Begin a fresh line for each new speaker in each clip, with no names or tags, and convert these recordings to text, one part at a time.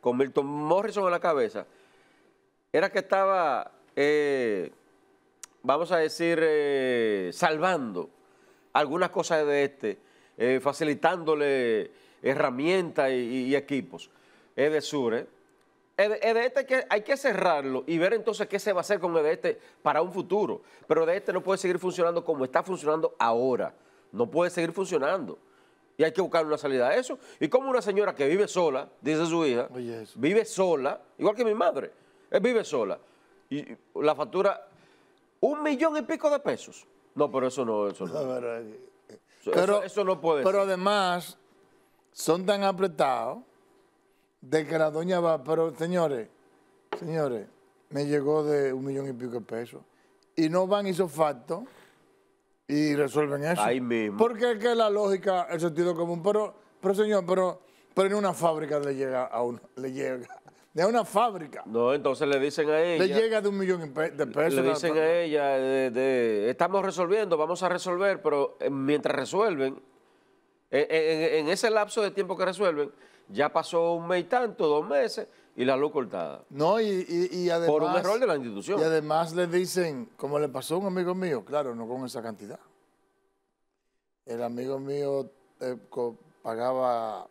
con Milton Morrison en la cabeza, era que estaba, eh, vamos a decir, eh, salvando algunas cosas de este, eh, facilitándole herramientas y, equipos. Es de Sur, hay este que, hay que cerrarlo y ver entonces qué se va a hacer con este para un futuro. Pero este no puede seguir funcionando como está funcionando ahora. No puede seguir funcionando y hay que buscar una salida a eso. Y como una señora que vive sola, dice su hija, vive sola, igual que mi madre, él vive sola, y la factura
un millón y pico de pesos. No, pero eso no, eso no. Eh, pero, eso, no puede Pero además, son tan apretados de que la doña va, pero señores, señores, me llegó de un millón y pico de pesos. Y no van hizo factos. Y resuelven eso. Ahí mismo. Porque es que la lógica, el sentido común. Pero, pero señor, pero, pero en una fábrica le llega a uno, le llega. De una fábrica.
No, entonces le dicen a ella. Le llega
de un millón de pesos. Le dicen a
ella, de, estamos resolviendo, vamos a resolver, pero eh, mientras resuelven, en ese lapso de tiempo que resuelven, ya pasó un mes y tanto, dos
meses, y
la luz cortada.
No, y, además... Por un error de la institución. Y además le dicen, como le pasó a un amigo mío, claro, no con esa cantidad. El amigo mío eh, pagaba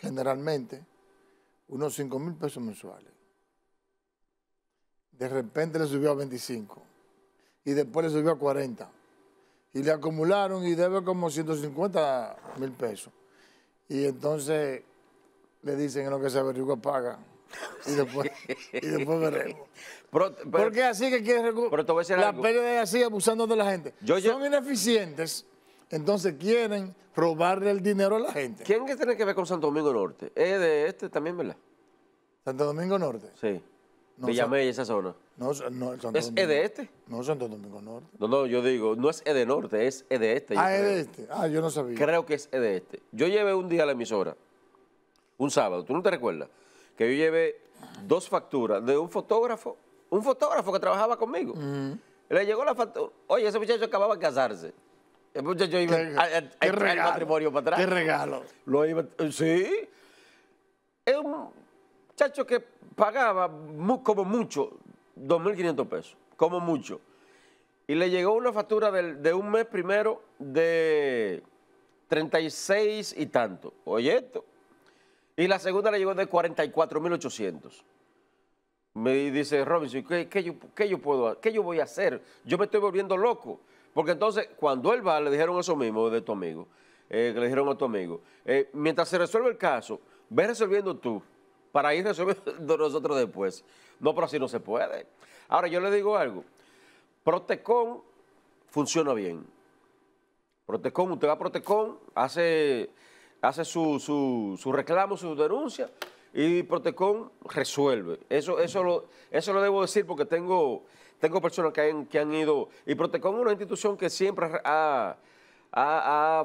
generalmente unos 5 mil pesos mensuales. De repente le subió a 25 y después le subió a 40. Y le acumularon y debe como 150 mil pesos. Y entonces le dicen que lo que se averiguó, paga. Y después, me después ¿Por qué Porque así que quieren recuperar. La es así abusando de la gente. Son ineficientes, entonces quieren robarle el dinero a la gente. ¿Quién que tiene que ver con Santo Domingo Norte? Es de este también, ¿verdad? Santo Domingo Norte.
Sí. No, esa zona.
No, ¿Es e de este? No, Santo Domingo Norte.
No, no, yo digo, no es e de Norte, es e de este. Ah, de
este. Ah, yo no sabía. Creo
que es de este. Yo llevé un día a la emisora, un sábado, ¿tú no te recuerdas? que yo llevé dos facturas de un fotógrafo, un fotógrafo que trabajaba conmigo. Le llegó la factura. Oye, ese muchacho acababa de casarse. El muchacho iba a, a, matrimonio para atrás. ¡Qué regalo! sí. Es un muchacho que pagaba como mucho, 2.500 pesos, como mucho. Y le llegó una factura de, de un mes primero de 36 y tanto. Oye, esto. Y la segunda le llegó de 44.800. Me dice Robinson, ¿qué, yo, qué puedo, ¿qué yo voy a hacer? Yo me estoy volviendo loco. Porque entonces, cuando él va, le dijeron eso mismo de tu amigo, eh, le dijeron a tu amigo, eh, mientras se resuelve el caso, ve resolviendo tú para ir resolviendo nosotros después. No, pero así no se puede. Ahora, yo le digo algo. Protecon funciona bien. Protecon, usted va a Protecon, hace hace su, su, su reclamo, su denuncia y Protecon resuelve. Eso, eso, lo, eso lo debo decir porque tengo, tengo personas que han, que han ido. Y Protecon es una institución que siempre ha,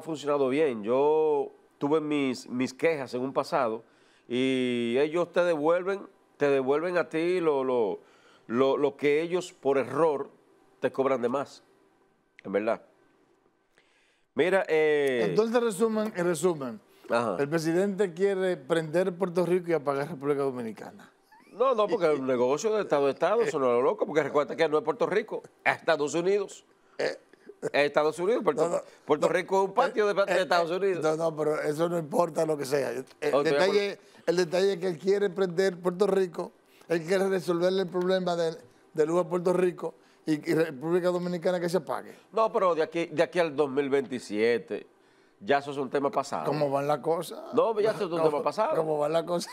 funcionado bien. Yo tuve mis, mis quejas en un pasado y ellos te devuelven, te devuelven a ti lo, lo, lo, que ellos por error te cobran de más. En verdad. Mira, eh... Entonces,
resumen, resumen, el presidente quiere prender Puerto Rico y apagar República Dominicana.
No, no, porque es un negocio de Estado a Estado, eso no lo loco, porque recuerda que no es Puerto Rico, es Estados Unidos. Es Estados Unidos, Puerto, Rico es un patio de, eh,
eh, Estados eh, Unidos. No, no, pero eso no importa lo que sea. El, detalle, el detalle es que él quiere prender Puerto Rico, él quiere resolverle el problema de, de luz a Puerto Rico y, República Dominicana que se apague.
No, pero de aquí, de aquí al 2027 ya eso es un tema pasado. ¿Cómo
van las cosas? No, ya eso es un tema pasado. ¿Cómo
van las cosas?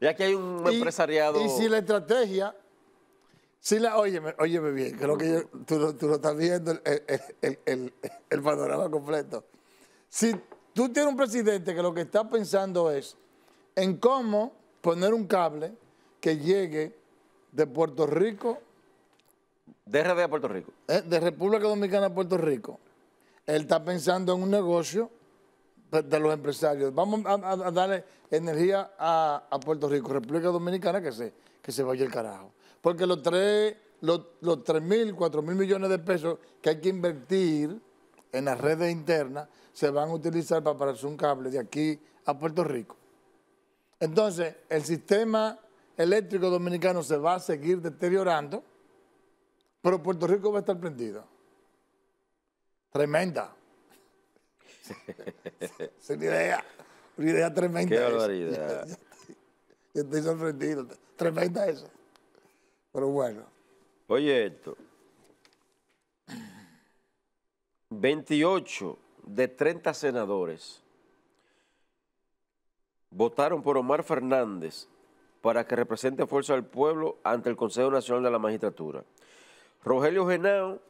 Y aquí hay un empresariado. Y si la
estrategia. Si la, óyeme, óyeme bien, creo que tú, lo estás viendo el, panorama completo. Si tú tienes un presidente que lo que está pensando es en cómo poner un cable que llegue de Puerto Rico. De R.D. a Puerto Rico. Eh, de República Dominicana a Puerto Rico. Él está pensando en un negocio de los empresarios. Vamos a, darle energía a, Puerto Rico, República Dominicana, que se, que se vaya el carajo. Porque los tres, los, mil, mil millones de pesos que hay que invertir en las redes internas se van a utilizar para pararse un cable de aquí a Puerto Rico. Entonces, el sistema eléctrico dominicano se va a seguir deteriorando, pero Puerto Rico va a estar prendido. Tremenda. es una idea, una idea tremenda. Qué barbaridad. estoy sorprendido. Tremenda eso. Pero bueno.
Oye esto. 28 de 30 senadores votaron por Omar Fernández para que represente fuerza del pueblo ante el Consejo Nacional de la Magistratura. Rogelio Genao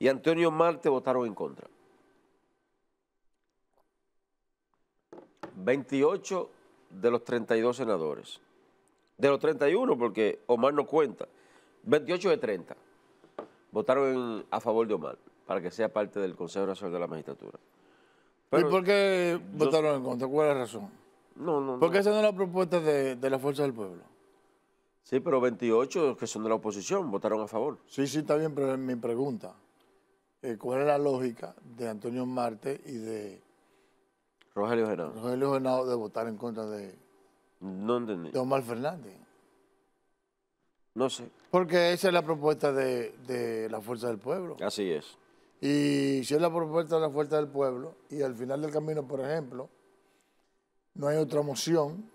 y Antonio Marte votaron en contra. 28 de los 32 senadores. De los 31, porque Omar no cuenta. 28 de 30 votaron a favor de Omar para que sea parte del Consejo Nacional de la Magistratura. ¿Y por
qué votaron en
contra? ¿Cuál es la razón?
No, no, Porque esa no es la propuesta de, de la Fuerza del Pueblo. Sí, pero 28 que son de la oposición votaron a favor. Sí, sí, está bien, pero es mi pregunta. Eh, cuál es la lógica de Antonio Marte y de Rogelio Genao. Rogelio Genao de votar en contra de, no entendí. de Omar Fernández. No sé. Porque esa es la propuesta de, la Fuerza del Pueblo. Así es. Y si es la propuesta de la Fuerza del Pueblo, y al final del camino, por ejemplo, no hay otra moción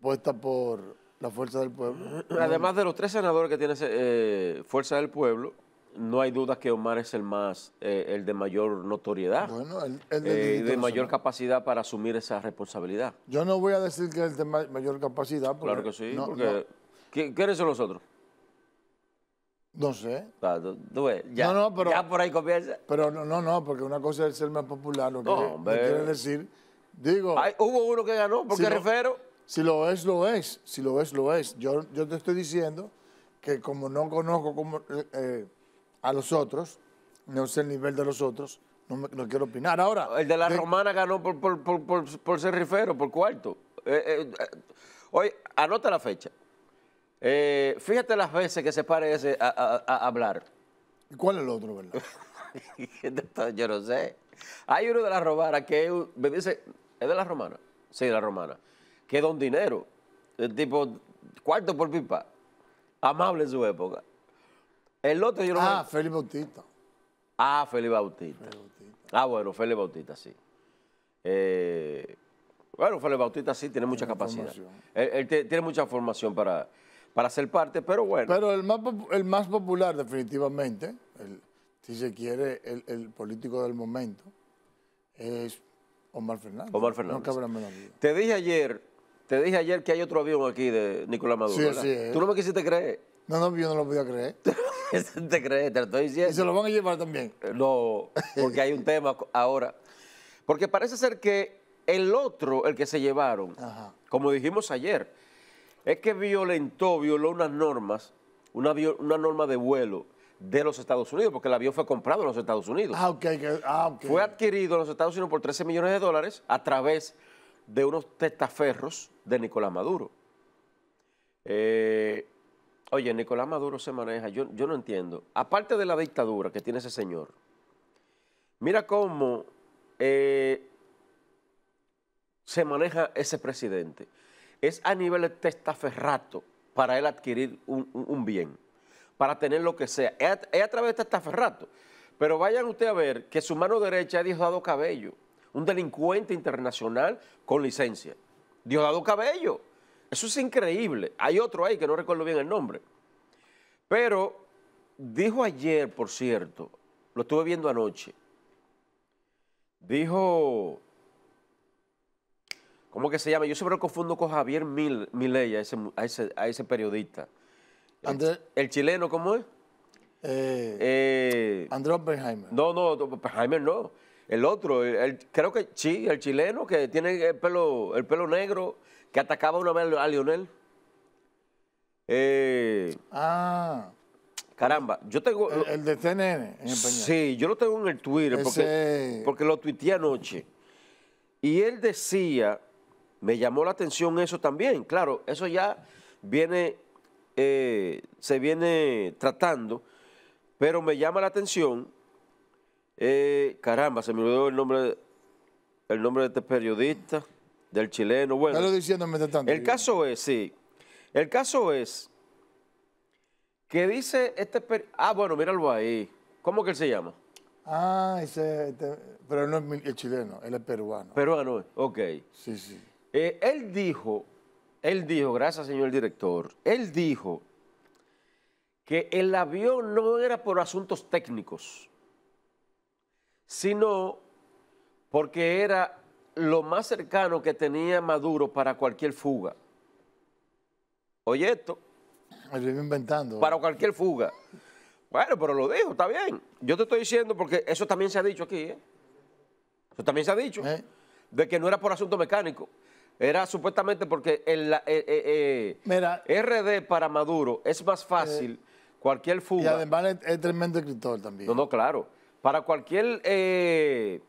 puesta por la Fuerza del Pueblo. Además de
los tres senadores que tiene eh, Fuerza del Pueblo, no hay duda que Omar es el más, eh, el de mayor notoriedad.
Bueno, el, eh, de, mayor
capacidad para asumir esa responsabilidad.
Yo no voy a decir que es el de mayor capacidad. Porque claro que sí, porque...
¿Quiénes son los otros? No sé. Ah,
ya, no, no, pero, ya por ahí comienza. Pero no, no, no, porque una cosa es ser más popular, lo que no, quiere decir. Digo. hubo uno que ganó, porque refiero. si lo es, lo es. Si lo es, lo es. Yo, yo te estoy diciendo que como no conozco cómo eh, a los otros, no sé el nivel de los otros, no, no quiero opinar. Ahora. El de la
Romana ganó por, por, ser rifero, por cuarto. hoy, eh, eh, eh, anota la fecha. fíjate las veces que se parece a, hablar. ¿Y cuál es el otro, verdad? Yo no sé. Hay uno de la romana que me dice, ¿es de la romana? Sí, de la romana. Que don dinero. El tipo, cuarto por pipa. Amable en su época. El otro yo ah, ah, Félix Bautista. Ah, Félix Bautista. Ah, bueno, Félix Bautista, sí. Eh, bueno, Félix Bautista sí tiene mucha capacidad. Él, tiene mucha formación para, para ser parte,
pero bueno. Pero el más, el más popular, definitivamente, si se quiere, el, político del momento, es Omar Fernández. Omar Fernández.
te dije ayer, te dije ayer que hay otro avión aquí de Nicolás Maduro. Sí, sí, Tú no me quisiste
creer. No, no, yo no lo voy a creer.
¿Te crees? Te lo Y se lo van a llevar también. Eh, no, porque hay un tema ahora. Porque parece ser que el otro, el que se llevaron, como dijimos ayer, es que violentó, violó unas normas, una, una norma de vuelo de los Estados Unidos, porque el avión fue comprado en los Estados Unidos.
Ah, okay, ah, Fue
adquirido en los Estados Unidos por 13 millones de dólares a través de unos testaferros de Nicolás Maduro. Eh, Oye, Nicolás Maduro se maneja, yo, yo no entiendo. Aparte de la dictadura que tiene ese señor, mira cómo eh, se maneja ese presidente. Es a nivel de testaferrato para él adquirir un, bien, para tener lo que sea. es a, través de testaferrato. Pero vayan ustedes a ver que su mano derecha es Diosdado Cabello, un delincuente internacional con licencia. Diosdado Cabello. Eso es increíble. Hay otro ahí que no recuerdo bien el nombre. Pero dijo ayer, por cierto, lo estuve viendo anoche, dijo, ¿cómo que se llama? Yo siempre lo confundo con Javier Mil, Milei, a ese, periodista. el, chileno, ¿cómo es? Eh, eh, Andrés No, no, Oppenheimer no. El otro, creo que sí, el chileno que tiene el pelo, el pelo negro, que atacaba una vez a Lionel. Eh,
ah.
Caramba, yo tengo...
El, de CNN. sí, yo lo tengo en
el Twitter porque, porque lo tuiteé anoche. Y él decía, me llamó la atención eso también, claro, eso ya viene, eh, se viene tratando, pero me llama la atención eh, caramba, se me olvidó el nombre, el nombre de este periodista, del chileno. Bueno, lo diciéndome tanto, El caso es, sí. El caso es que dice este Ah, bueno, míralo ahí. ¿Cómo que él se llama?
Ah, ese, este, pero no es el chileno, él es peruano.
Peruano, ok. Sí, sí. Eh, él dijo, él dijo, gracias señor director, él dijo que el avión no era por asuntos técnicos, sino porque era lo más cercano que tenía Maduro para cualquier fuga. Oye esto.
Me inventando. Para
cualquier fuga. Bueno, pero lo dijo, está bien. Yo te estoy diciendo, porque eso también se ha dicho aquí, ¿eh? Eso también se ha dicho, ¿Eh? de que no era por asunto mecánico. Era supuestamente porque el, eh, eh, RD para Maduro es más fácil cualquier fuga. Y además es tremendo escritor también. No, no, claro para cualquier eh,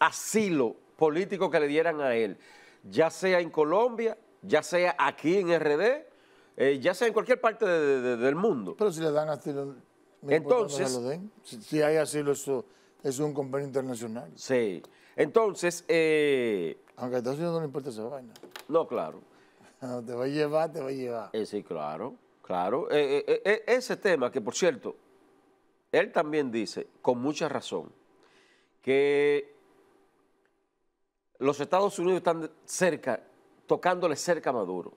asilo político que le dieran a él, ya sea en Colombia, ya sea aquí en RD, eh, ya sea en cualquier parte del
mundo. Pero si le dan asilo, entonces, Si, hay asilo, eso es un convenio internacional. Sí. Entonces, eh, aunque a Estados Unidos no le importa esa vaina. No, claro. te va a llevar, te va a llevar. sí, claro, claro.
ese tema que, por cierto, él también dice, con mucha razón, que los Estados Unidos están cerca, tocándole cerca a Maduro.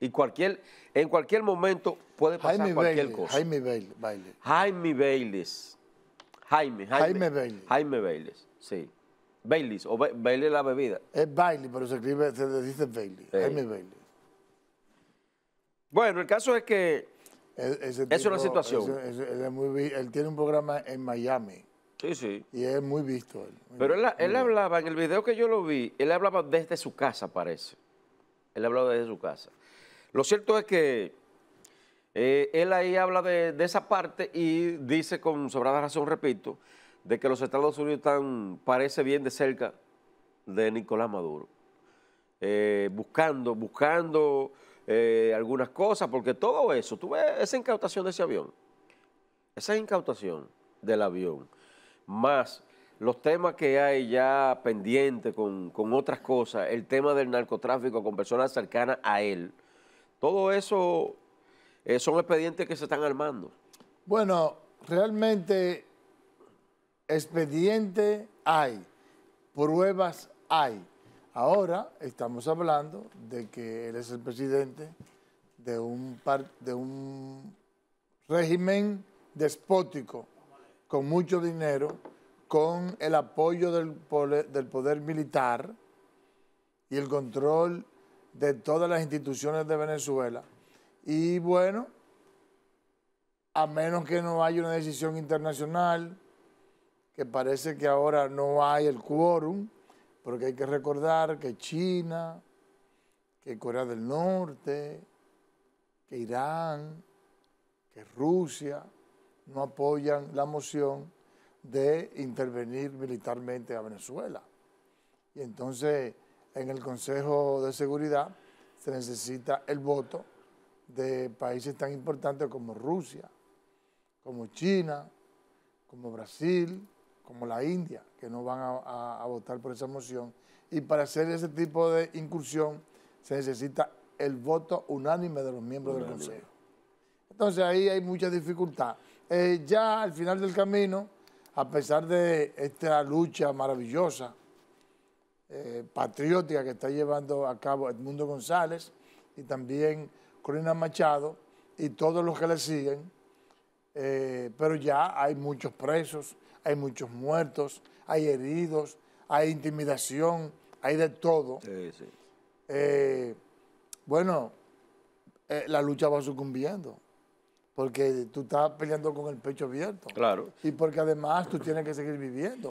Y cualquier, en cualquier momento puede pasar cualquier cosa. Jaime
Bailey.
Jaime Bailes. Jaime, Jaime. Jaime Jaime Bailey. sí. Bailey o Baile la bebida.
Es Bailey, pero se escribe, se dice Bailey. Jaime Bailey.
Bueno, el caso es que es una situación.
él tiene un programa en Miami. Sí, sí. Y es muy visto Pero él,
hablaba, en el video que yo lo vi, él hablaba desde su casa, parece. Él hablaba desde su casa. Lo cierto es que eh, él ahí habla de, esa parte y dice con sobrada razón, repito, de que los Estados Unidos están, parece bien de cerca de Nicolás Maduro. Eh, buscando, buscando eh, algunas cosas, porque todo eso, tú ves esa incautación de ese avión, esa incautación del avión, más los temas que hay ya pendientes con, otras cosas, el tema del narcotráfico con personas cercanas a él, todo eso eh, son expedientes
que se están armando. Bueno, realmente expediente hay, pruebas hay. Ahora estamos hablando de que él es el presidente de un, de un régimen despótico, con mucho dinero, con el apoyo del poder militar y el control de todas las instituciones de Venezuela. Y bueno, a menos que no haya una decisión internacional, que parece que ahora no hay el quórum, porque hay que recordar que China, que Corea del Norte, que Irán, que Rusia no apoyan la moción de intervenir militarmente a Venezuela. Y entonces en el Consejo de Seguridad se necesita el voto de países tan importantes como Rusia, como China, como Brasil, como la India, que no van a, votar por esa moción. Y para hacer ese tipo de incursión se necesita el voto unánime de los miembros del Consejo. Entonces ahí hay mucha dificultad. Eh, ya al final del camino, a pesar de esta lucha maravillosa, eh, patriótica que está llevando a cabo Edmundo González y también Corina Machado y todos los que le siguen, eh, pero ya hay muchos presos, hay muchos muertos, hay heridos, hay intimidación, hay de todo. Sí, sí. Eh, bueno, eh, la lucha va sucumbiendo. Porque tú estás peleando con el pecho abierto. Claro. Y porque además tú tienes que seguir viviendo.